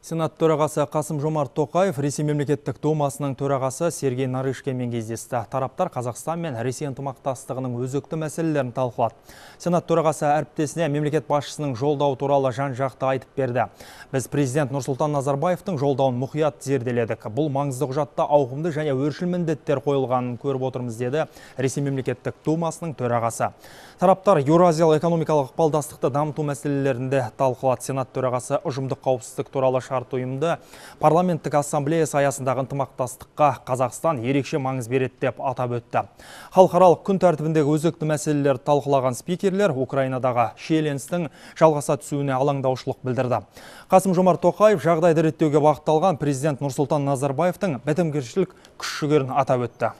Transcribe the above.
Сенат төрағасы Қасым Жомарт Тоқаев Ресей мемлекеттік думасының төрағасы Сергей Нарышкинмен кездесті. Тараптар Қазақстан мен Ресей ынтымақтастығының өзекті мәселелерін талқылады. Сенат төрағасы әріптесіне мемлекет басшысының жолдауы туралы жан-жақты айтып берді. Біз президент Нұрсұлтан Назарбаевтың жолдауын мұқият зерделедік. Бұл маңызды құжатта ауқымды және өршіл міндеттер қойылғанын көріп отырмыз деді Ресей мемлекеттік думасының төрағасы. Тараптар еуразиялық экономикалық ықпалдастықты дамыту мәселелерінде талқылады. Сенат төрағасы ұжымдық қауіпсіздік туралы шарт ұйымды парламенттік ассамблея саясындағы ынтымақтастыққа Қазақстан ерекше маңыз береді деп атап өтті. Халықаралық күн тәртібіндегі өзекті мәселелер талқылаған спикерлер Украинадағы шиеленістің жалғаса түсуіне алаңдаушылық білдірді. Қасым Жомарт Тоқаев жағдайды реттеуге бағытталған президент Нұрсұлтан Назарбаевтың бітімгершілік күш жігерін атап өтті.